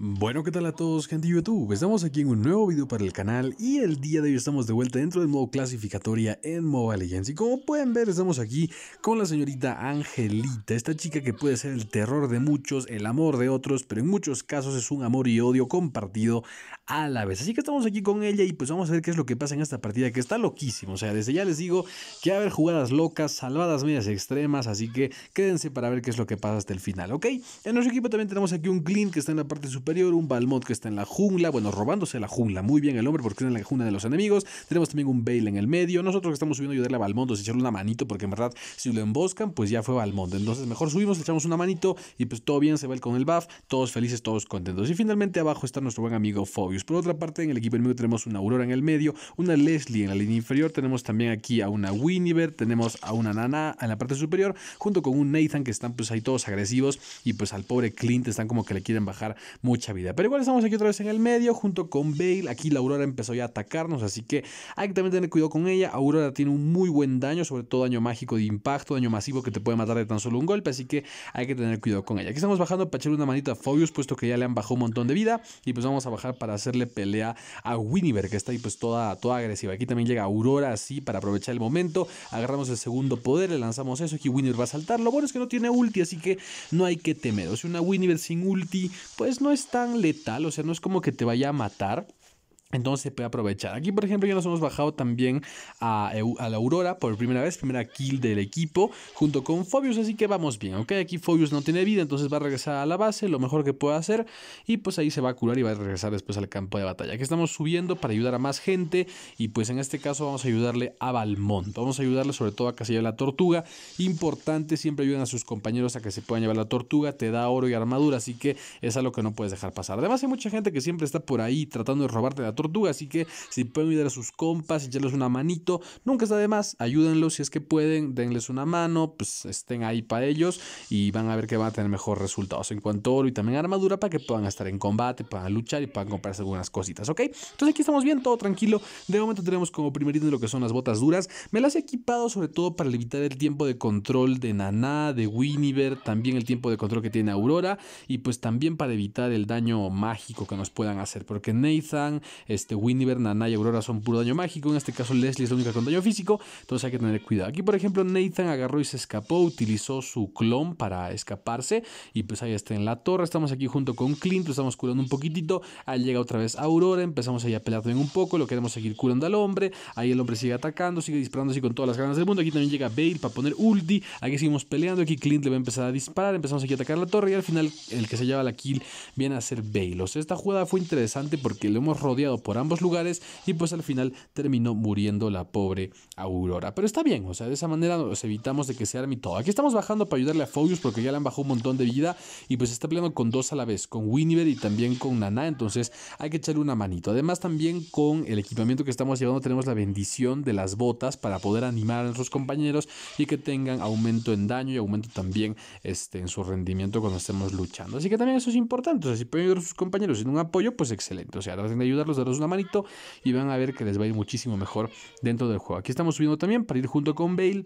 Bueno, ¿qué tal a todos gente de YouTube? Estamos aquí en un nuevo video para el canal y el día de hoy estamos de vuelta dentro del modo clasificatoria en Mobile Legends y como pueden ver estamos aquí con la señorita Angelita, esta chica que puede ser el terror de muchos, el amor de otros, pero en muchos casos es un amor y odio compartido a la vez. Así que estamos aquí con ella y pues vamos a ver qué es lo que pasa en esta partida que está loquísimo, o sea, desde ya les digo que va a haber jugadas locas, salvadas medias extremas, así que quédense para ver qué es lo que pasa hasta el final, ¿ok? En nuestro equipo también tenemos aquí un Clean que está en la parte superior un Balmont que está en la jungla, bueno, robándose la jungla, muy bien el hombre porque está en la jungla de los enemigos, tenemos también un Bale en el medio, nosotros que estamos subiendo a ayudarle a Balmont, pues echarle una manito porque en verdad si lo emboscan, pues ya fue Balmont, entonces mejor subimos, le echamos una manito y pues todo bien, se va con el buff, todos felices, todos contentos. Y finalmente abajo está nuestro buen amigo Fobius. Por otra parte, en el equipo enemigo tenemos una Aurora en el medio, una Leslie en la línea inferior, tenemos también aquí a una Winiver, tenemos a una Nana en la parte superior, junto con un Nathan que están pues ahí todos agresivos y pues al pobre Clint están como que le quieren bajar muy mucha vida. Pero igual estamos aquí otra vez en el medio, junto con Bale. Aquí la Aurora empezó ya a atacarnos, así que hay que también tener cuidado con ella. Aurora tiene un muy buen daño, sobre todo daño mágico de impacto, daño masivo que te puede matar de tan solo un golpe, así que hay que tener cuidado con ella. Aquí estamos bajando para echarle una manita a puesto que ya le han bajado un montón de vida. Y pues vamos a bajar para hacerle pelea a Winiver, que está ahí pues toda, toda agresiva. Aquí también llega Aurora así para aprovechar el momento. Agarramos el segundo poder, le lanzamos eso. Aquí Winiver va a saltar. Lo bueno es que no tiene ulti, así que no hay que temer. O sea, una Winiver sin ulti, pues no es tan letal, o sea, no es como que te vaya a matar, entonces se puede aprovechar. Aquí, por ejemplo, ya nos hemos bajado también a, la Aurora por primera vez, primera kill del equipo, junto con Phobius, así que vamos bien, ¿ok? Aquí Phobius no tiene vida, entonces va a regresar a la base, lo mejor que pueda hacer, y pues ahí se va a curar y va a regresar después al campo de batalla. Aquí estamos subiendo para ayudar a más gente, y pues en este caso vamos a ayudarle a Balmont, vamos a ayudarle sobre todo a que se lleve la tortuga. Importante, siempre ayudan a sus compañeros a que se puedan llevar la tortuga, te da oro y armadura, así que es algo que no puedes dejar pasar. Además, hay mucha gente que siempre está por ahí tratando de robarte la tortuga. Así que si pueden ayudar a sus compas, echarles una manito, nunca está de más. Ayúdenlos si es que pueden, denles una mano, pues estén ahí para ellos y van a ver que van a tener mejores resultados en cuanto a oro y también armadura para que puedan estar en combate, puedan luchar y puedan comprarse algunas cositas, ¿ok? Entonces aquí estamos bien, todo tranquilo. De momento tenemos como primer ítem lo que son las botas duras. Me las he equipado sobre todo para evitar el tiempo de control de Naná, de Winiver, también el tiempo de control que tiene Aurora y pues también para evitar el daño mágico que nos puedan hacer, porque Nathan, este, Winiver, Nana y Aurora son puro daño mágico. En este caso, Leslie es la única con daño físico. Entonces hay que tener cuidado. Aquí, por ejemplo, Nathan agarró y se escapó. Utilizó su clon para escaparse. Y pues ahí está en la torre. Estamos aquí junto con Clint. Lo estamos curando un poquitito. Ahí llega otra vez Aurora. Empezamos ahí a pelear también un poco. Lo queremos seguir curando al hombre. Ahí el hombre sigue atacando, sigue disparando así con todas las ganas del mundo. Aquí también llega Bale para poner ulti. Aquí seguimos peleando. Aquí Clint le va a empezar a disparar. Empezamos aquí a atacar la torre. Y al final, el que se lleva la kill viene a ser Bale. O sea, esta jugada fue interesante porque lo hemos rodeado por ambos lugares y pues al final terminó muriendo la pobre Aurora. Pero está bien, o sea, de esa manera nos evitamos de que se arme todo. Aquí estamos bajando para ayudarle a focus porque ya le han bajado un montón de vida y pues está peleando con dos a la vez, con Winiver y también con Nana, entonces hay que echarle una manito. Además también con el equipamiento que estamos llevando tenemos la bendición de las botas para poder animar a nuestros compañeros y que tengan aumento en daño y aumento también este, en su rendimiento cuando estemos luchando. Así que también eso es importante, o sea, si pueden ayudar a sus compañeros en un apoyo, pues excelente, o sea, traten de ayudarlos de una manito y van a ver que les va a ir muchísimo mejor dentro del juego. Aquí estamos subiendo también para ir junto con Bale.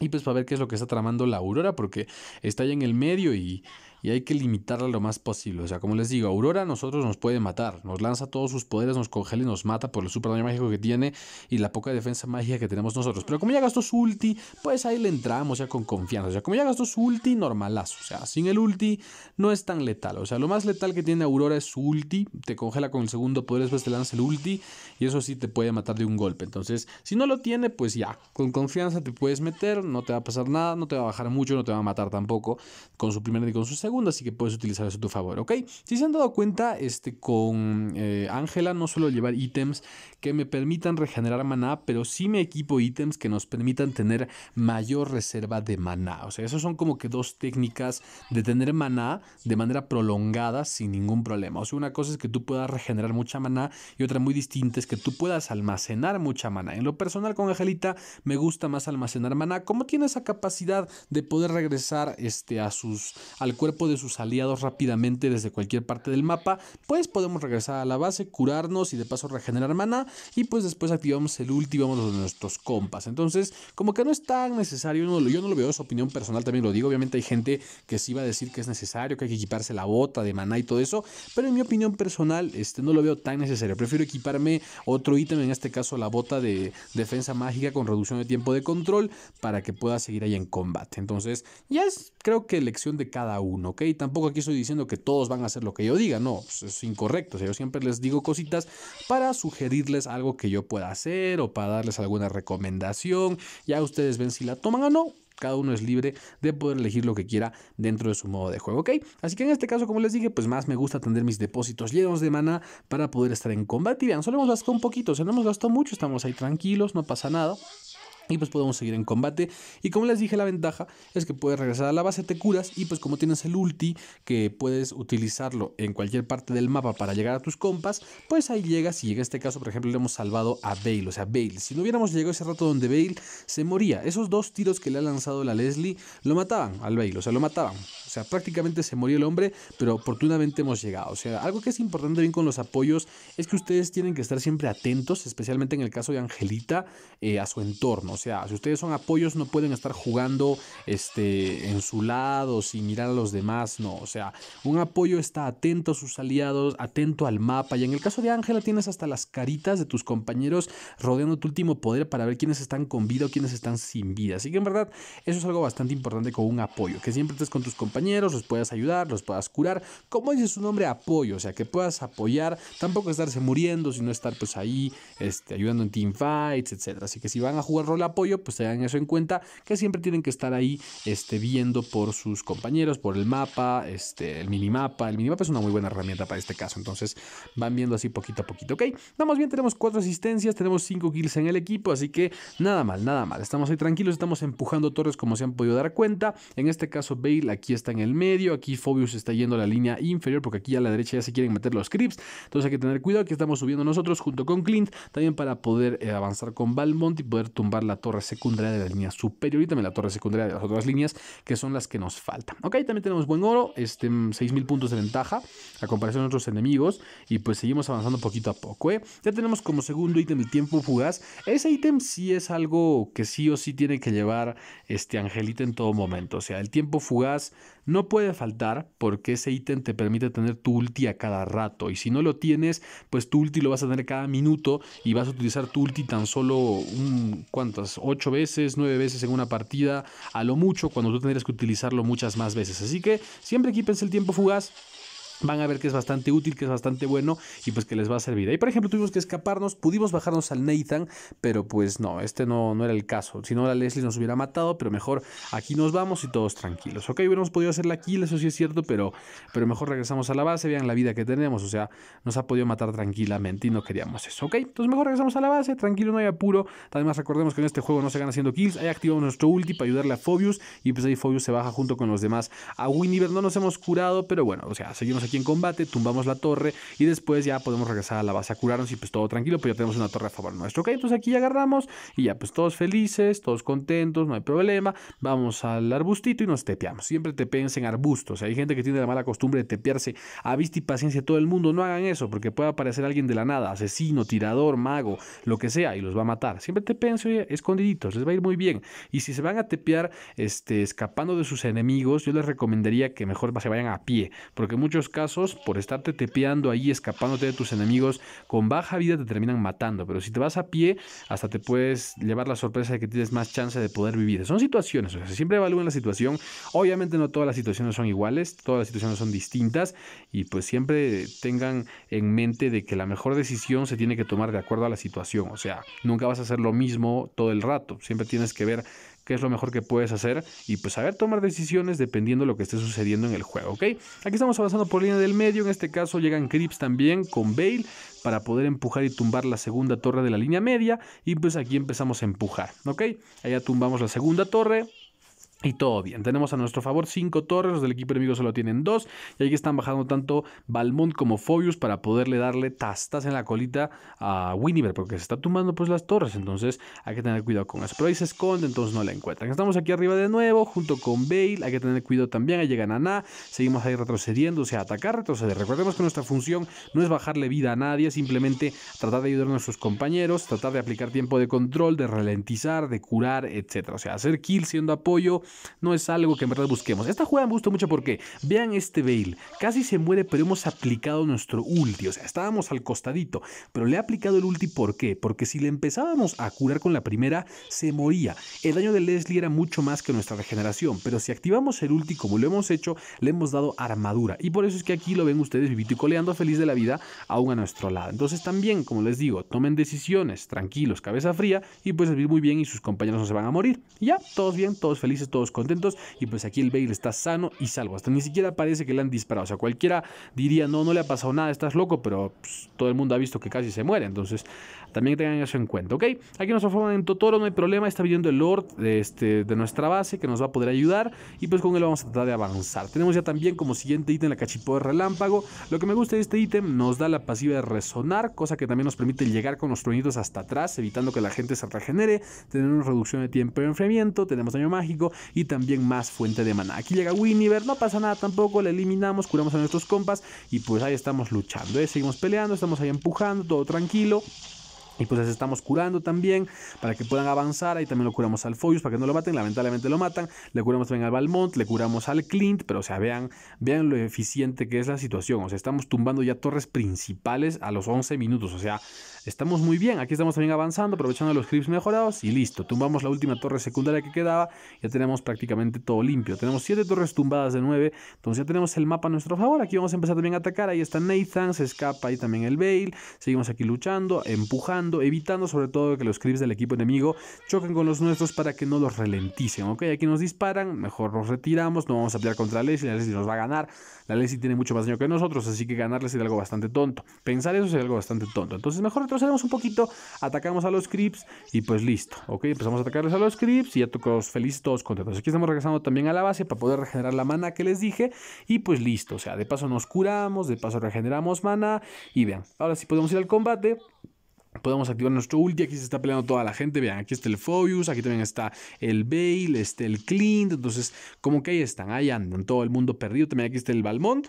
Y pues para ver qué es lo que está tramando la Aurora, porque está ya en el medio y y hay que limitarla lo más posible. O sea, como les digo, Aurora nosotros nos puede matar, nos lanza todos sus poderes, nos congela y nos mata por el super daño mágico que tiene y la poca defensa mágica que tenemos nosotros. Pero como ya gastó su ulti, pues ahí le entramos ya con confianza. O sea, como ya gastó su ulti, normalazo. O sea, sin el ulti no es tan letal. O sea, lo más letal que tiene Aurora es su ulti, te congela con el segundo poder, después te lanza el ulti y eso sí te puede matar de un golpe. Entonces, si no lo tiene, pues ya, con confianza te puedes meter, no te va a pasar nada, no te va a bajar mucho, no te va a matar tampoco con su primer y con su segunda segunda, así que puedes utilizar eso a tu favor, ¿ok? Si se han dado cuenta, este, con eh, Ángela no suelo llevar ítems que me permitan regenerar maná, pero sí me equipo ítems que nos permitan tener mayor reserva de maná. O sea, esas son como que dos técnicas de tener maná de manera prolongada sin ningún problema. O sea, una cosa es que tú puedas regenerar mucha maná y otra muy distinta es que tú puedas almacenar mucha maná. En lo personal con Angelita me gusta más almacenar maná, como tiene esa capacidad de poder regresar este, a sus, al cuerpo de sus aliados rápidamente desde cualquier parte del mapa, pues podemos regresar a la base, curarnos y de paso regenerar mana y pues después activamos el ulti vamos de nuestros compas. Entonces, como que no es tan necesario, yo no, lo, yo no lo veo, es opinión personal también lo digo, obviamente hay gente que sí va a decir que es necesario, que hay que equiparse la bota de maná y todo eso, pero en mi opinión personal este, no lo veo tan necesario, prefiero equiparme otro ítem, en este caso la bota de defensa mágica con reducción de tiempo de control para que pueda seguir ahí en combate. Entonces, ya es creo que elección de cada uno. ¿ok? Tampoco aquí estoy diciendo que todos van a hacer lo que yo diga, no, pues, es incorrecto. sea, yo siempre les digo cositas para sugerirles algo que yo pueda hacer o para darles alguna recomendación. Ya ustedes ven si la toman o no. Cada uno es libre de poder elegir lo que quiera dentro de su modo de juego, ¿ok? Así que en este caso, como les dije, pues más me gusta tener mis depósitos llenos de mana para poder estar en combate. Y solo hemos gastado un poquito, o no hemos gastado mucho, estamos ahí tranquilos, no pasa nada. Y pues podemos seguir en combate. Y como les dije, la ventaja es que puedes regresar a la base, te curas. Y pues como tienes el ulti, que puedes utilizarlo en cualquier parte del mapa para llegar a tus compas, pues ahí llegas. Y en este caso, por ejemplo, le hemos salvado a Bale. O sea, Bale. Si no hubiéramos llegado ese rato donde Bale se moría, esos dos tiros que le ha lanzado la Leslie lo mataban al Bale. O sea, lo mataban. O sea, prácticamente se murió el hombre, pero oportunamente hemos llegado. O sea, algo que es importante bien con los apoyos es que ustedes tienen que estar siempre atentos, especialmente en el caso de Angelita, eh, a su entorno. O sea, si ustedes son apoyos no pueden estar jugando este, en su lado sin mirar a los demás, no, o sea, un apoyo está atento a sus aliados, atento al mapa y en el caso de Ángela tienes hasta las caritas de tus compañeros rodeando tu último poder para ver quiénes están con vida o quiénes están sin vida, así que en verdad eso es algo bastante importante con un apoyo, que siempre estés con tus compañeros, los puedas ayudar, los puedas curar, como dice su nombre, apoyo, o sea, que puedas apoyar, tampoco estarse muriendo, sino estar pues ahí, este, ayudando en teamfights, etc así que si van a jugar rol apoyo, pues tengan eso en cuenta, que siempre tienen que estar ahí este, viendo por sus compañeros, por el mapa, este, el minimapa. El minimapa es una muy buena herramienta para este caso, entonces van viendo así poquito a poquito, ¿ok? vamos bien, tenemos cuatro asistencias, tenemos cinco kills en el equipo, así que nada mal, nada mal. Estamos ahí tranquilos, estamos empujando torres como se han podido dar cuenta. En este caso, Bale aquí está en el medio, aquí Phobius está yendo a la línea inferior porque aquí a la derecha ya se quieren meter los creeps, entonces hay que tener cuidado que estamos subiendo nosotros junto con Clint también para poder eh, avanzar con Balmont y poder tumbar la torre secundaria de la línea superior y también la torre secundaria de las otras líneas, que son las que nos faltan. Ok, también tenemos buen oro, este, 6.000 mm, puntos de ventaja a comparación de otros enemigos y pues seguimos avanzando poquito a poco. ¿eh? Ya tenemos como segundo ítem el tiempo fugaz. Ese ítem sí es algo que sí o sí tiene que llevar este Angelita en todo momento. O sea, el tiempo fugaz no puede faltar porque ese ítem te permite tener tu ulti a cada rato y si no lo tienes, pues tu ulti lo vas a tener cada minuto y vas a utilizar tu ulti tan solo un, cuantos 8 ocho veces, nueve veces en una partida, a lo mucho, cuando tú tendrías que utilizarlo muchas más veces. Así que siempre equipense el tiempo fugaz van a ver que es bastante útil, que es bastante bueno y pues que les va a servir. Ahí, por ejemplo, tuvimos que escaparnos, pudimos bajarnos al Nathan, pero pues no, este no, no era el caso. Si no, la Leslie nos hubiera matado, pero mejor aquí nos vamos y todos tranquilos. Ok, hubiéramos podido hacer la kill, eso sí es cierto, pero, pero mejor regresamos a la base, vean la vida que tenemos, o sea, nos ha podido matar tranquilamente y no queríamos eso, ¿ok? Entonces mejor regresamos a la base, tranquilo, no hay apuro. Además, recordemos que en este juego no se gana haciendo kills, ahí activamos nuestro ulti para ayudarle a Phobius y pues ahí Phobius se baja junto con los demás. A Winiver no nos hemos curado, pero bueno, o sea, seguimos aquí en combate, tumbamos la torre y después ya podemos regresar a la base a curarnos y pues todo tranquilo, pero ya tenemos una torre a favor nuestro. Ok, entonces aquí agarramos y ya pues todos felices, todos contentos, no hay problema. Vamos al arbustito y nos tepeamos. Siempre te en arbustos. Hay gente que tiene la mala costumbre de tepearse a vista y paciencia todo el mundo. No hagan eso porque puede aparecer alguien de la nada, asesino, tirador, mago, lo que sea y los va a matar. Siempre te tepeense escondiditos, les va a ir muy bien. Y si se van a tepear este, escapando de sus enemigos, yo les recomendaría que mejor se vayan a pie porque muchos por estarte tepeando ahí, escapándote de tus enemigos, con baja vida te terminan matando. Pero si te vas a pie, hasta te puedes llevar la sorpresa de que tienes más chance de poder vivir. Son situaciones, o sea, siempre evalúen la situación. Obviamente no todas las situaciones son iguales, todas las situaciones son distintas y pues siempre tengan en mente de que la mejor decisión se tiene que tomar de acuerdo a la situación. O sea, nunca vas a hacer lo mismo todo el rato. Siempre tienes que ver qué es lo mejor que puedes hacer y pues saber tomar decisiones dependiendo de lo que esté sucediendo en el juego, ¿ok? Aquí estamos avanzando por línea del medio, en este caso llegan Crips también con bail para poder empujar y tumbar la segunda torre de la línea media y pues aquí empezamos a empujar, ¿ok? Allá tumbamos la segunda torre, y todo bien. Tenemos a nuestro favor cinco torres, los del equipo enemigo solo tienen dos. Y ahí están bajando tanto Balmont como Phobius. para poderle darle tastas en la colita a Winiver, porque se está tumbando pues las torres. Entonces hay que tener cuidado con eso. Pero se esconde, entonces no la encuentran. Estamos aquí arriba de nuevo, junto con Bale. Hay que tener cuidado también. Ahí llega Nana. Seguimos ahí retrocediendo, o sea, atacar, retroceder. Recordemos que nuestra función no es bajarle vida a nadie, simplemente tratar de ayudar a nuestros compañeros, tratar de aplicar tiempo de control, de ralentizar, de curar, etc. O sea, hacer kill siendo apoyo no es algo que en verdad busquemos. Esta jugada me gustó mucho porque, vean este Veil casi se muere, pero hemos aplicado nuestro ulti. O sea, estábamos al costadito, pero le he aplicado el ulti, ¿por qué? Porque si le empezábamos a curar con la primera, se moría. El daño de Leslie era mucho más que nuestra regeneración, pero si activamos el ulti como lo hemos hecho, le hemos dado armadura. Y por eso es que aquí lo ven ustedes vivito y coleando feliz de la vida, aún a nuestro lado. Entonces también, como les digo, tomen decisiones, tranquilos, cabeza fría, y pues vivir muy bien y sus compañeros no se van a morir. Y ya, todos bien, todos felices, todos todos contentos. Y pues aquí el Bale está sano y salvo. Hasta ni siquiera parece que le han disparado. O sea, cualquiera diría, no, no le ha pasado nada, estás loco, pero pues, todo el mundo ha visto que casi se muere. Entonces, también tengan eso en cuenta, ¿ok? Aquí nos forman en Totoro, no hay problema, está viendo el Lord de, este, de nuestra base que nos va a poder ayudar. Y pues con él vamos a tratar de avanzar. Tenemos ya también como siguiente ítem la cachipo de relámpago. Lo que me gusta de este ítem, nos da la pasiva de resonar, cosa que también nos permite llegar con los truenitos hasta atrás, evitando que la gente se regenere. Tener una reducción de tiempo de enfriamiento, tenemos daño mágico y también más fuente de mana Aquí llega Winiver, no pasa nada tampoco, le eliminamos, curamos a nuestros compas y pues ahí estamos luchando, ¿eh? seguimos peleando, estamos ahí empujando, todo tranquilo. Y pues estamos curando también para que puedan avanzar. Ahí también lo curamos al Foyus para que no lo maten. Lamentablemente lo matan. Le curamos también al Balmont, le curamos al Clint. Pero o sea, vean, vean lo eficiente que es la situación. O sea, estamos tumbando ya torres principales a los 11 minutos. O sea, estamos muy bien. Aquí estamos también avanzando, aprovechando los creeps mejorados. Y listo, tumbamos la última torre secundaria que quedaba. Ya tenemos prácticamente todo limpio. Tenemos 7 torres tumbadas de 9. Entonces ya tenemos el mapa a nuestro favor. Aquí vamos a empezar también a atacar. Ahí está Nathan, se escapa ahí también el Bale. Seguimos aquí luchando, empujando evitando, sobre todo que los creeps del equipo enemigo choquen con los nuestros para que no los ralenticen, ¿ok? Aquí nos disparan, mejor nos retiramos, no vamos a pelear contra Leslie, la Leslie nos va a ganar, la Leslie tiene mucho más daño que nosotros, así que ganarles sería algo bastante tonto, pensar eso sería algo bastante tonto, entonces mejor retrocedemos un poquito, atacamos a los creeps y pues listo, ¿ok? Empezamos a atacarles a los creeps y ya tocos felices, todos contentos. Aquí estamos regresando también a la base para poder regenerar la mana que les dije y pues listo, o sea, de paso nos curamos, de paso regeneramos mana y vean, ahora sí podemos ir al combate. Podemos activar nuestro ulti. Aquí se está peleando toda la gente. Vean, aquí está el Phobius. Aquí también está el Bale. está el Clint. Entonces, como que ahí están. Ahí andan. Todo el mundo perdido. También aquí está el Balmont.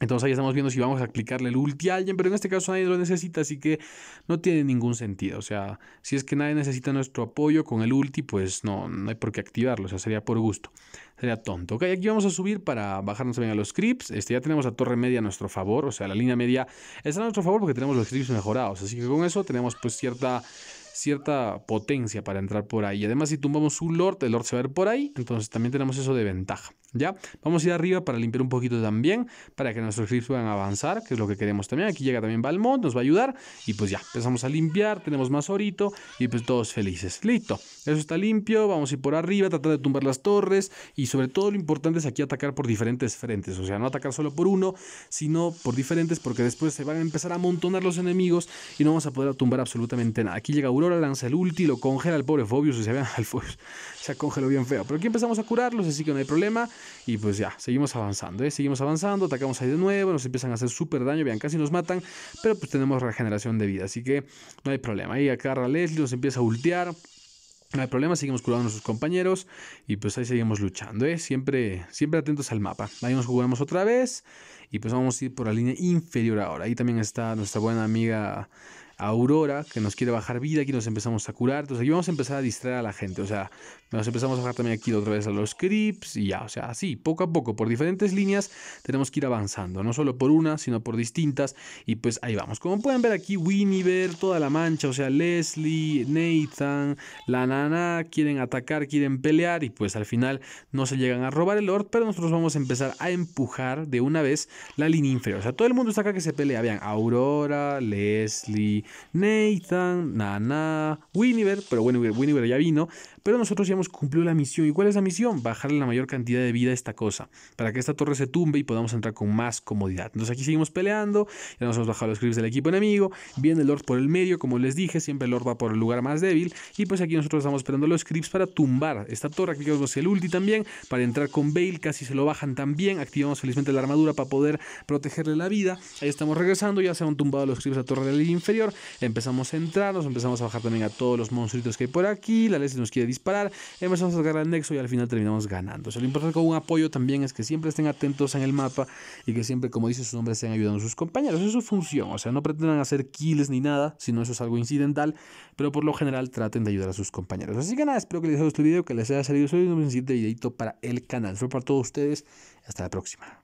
Entonces ahí estamos viendo si vamos a aplicarle el ulti a alguien, pero en este caso nadie lo necesita, así que no tiene ningún sentido. O sea, si es que nadie necesita nuestro apoyo con el ulti, pues no, no hay por qué activarlo, o sea, sería por gusto. Sería tonto. Ok, aquí vamos a subir para bajarnos bien a los creeps. Este, ya tenemos la torre media a nuestro favor, o sea, la línea media está a nuestro favor porque tenemos los creeps mejorados. Así que con eso tenemos pues cierta cierta potencia para entrar por ahí. Además, si tumbamos un Lord, el Lord se va a ver por ahí. Entonces también tenemos eso de ventaja. ¿ya? Vamos a ir arriba para limpiar un poquito también, para que nuestros clips puedan avanzar, que es lo que queremos también. Aquí llega también Balmont, nos va a ayudar y pues ya, empezamos a limpiar, tenemos más orito y pues todos felices. Listo, eso está limpio, vamos a ir por arriba, tratar de tumbar las torres y sobre todo lo importante es aquí atacar por diferentes frentes, o sea, no atacar solo por uno, sino por diferentes porque después se van a empezar a amontonar los enemigos y no vamos a poder tumbar absolutamente nada. Aquí llega Aurora, lanza el ulti, lo congela al pobre Fobius, y se vean al Fobius se congeló bien feo. Pero aquí empezamos a curarlos, así que no hay problema. Y pues ya, seguimos avanzando, ¿eh? Seguimos avanzando, atacamos ahí de nuevo, nos empiezan a hacer súper daño, vean, casi nos matan, pero pues tenemos regeneración de vida, así que no hay problema. Ahí agarra Leslie, nos empieza a ultear. No hay problema, seguimos curando a nuestros compañeros y pues ahí seguimos luchando, ¿eh? siempre, siempre atentos al mapa. Ahí nos jugamos otra vez y pues vamos a ir por la línea inferior ahora. Ahí también está nuestra buena amiga Aurora, que nos quiere bajar vida, aquí nos empezamos a curar. Entonces aquí vamos a empezar a distraer a la gente. O sea, nos empezamos a bajar también aquí otra vez a los creeps y ya. O sea, así, poco a poco, por diferentes líneas tenemos que ir avanzando. No solo por una, sino por distintas. Y pues ahí vamos. Como pueden ver aquí, ver toda la mancha. O sea, Leslie, Nathan, la nana, quieren atacar, quieren pelear. Y pues al final no se llegan a robar el Lord. Pero nosotros vamos a empezar a empujar de una vez la línea inferior. O sea, todo el mundo está acá que se pelea. Vean, Aurora, Leslie. Nathan, Nana, Winiver, pero bueno, Winiver ya vino, pero nosotros ya hemos cumplido la misión. ¿Y cuál es la misión? Bajarle la mayor cantidad de vida a esta cosa, para que esta torre se tumbe y podamos entrar con más comodidad. Entonces aquí seguimos peleando, ya nos hemos bajado los creeps del equipo enemigo, viene el Lord por el medio, como les dije, siempre el Lord va por el lugar más débil, y pues aquí nosotros estamos esperando los creeps para tumbar esta torre, Aquí activamos el ulti también, para entrar con Bale, casi se lo bajan también, activamos felizmente la armadura para poder protegerle la vida, ahí estamos regresando, ya se han tumbado los creeps a torre del inferior, empezamos a entrar, nos empezamos a bajar también a todos los monstruitos que hay por aquí, la se nos quiere disparar. Empezamos a sacar al nexo y al final terminamos ganando. O lo importante con un apoyo también es que siempre estén atentos en el mapa y que siempre, como dice su nombre, estén ayudando a sus compañeros. Eso es su función. O sea, no pretendan hacer kills ni nada, si no eso es algo incidental. Pero por lo general traten de ayudar a sus compañeros. Así que nada, espero que les haya gustado este video, que les haya servido. Soy un siguiente videito para el canal. fue para todos ustedes. Hasta la próxima.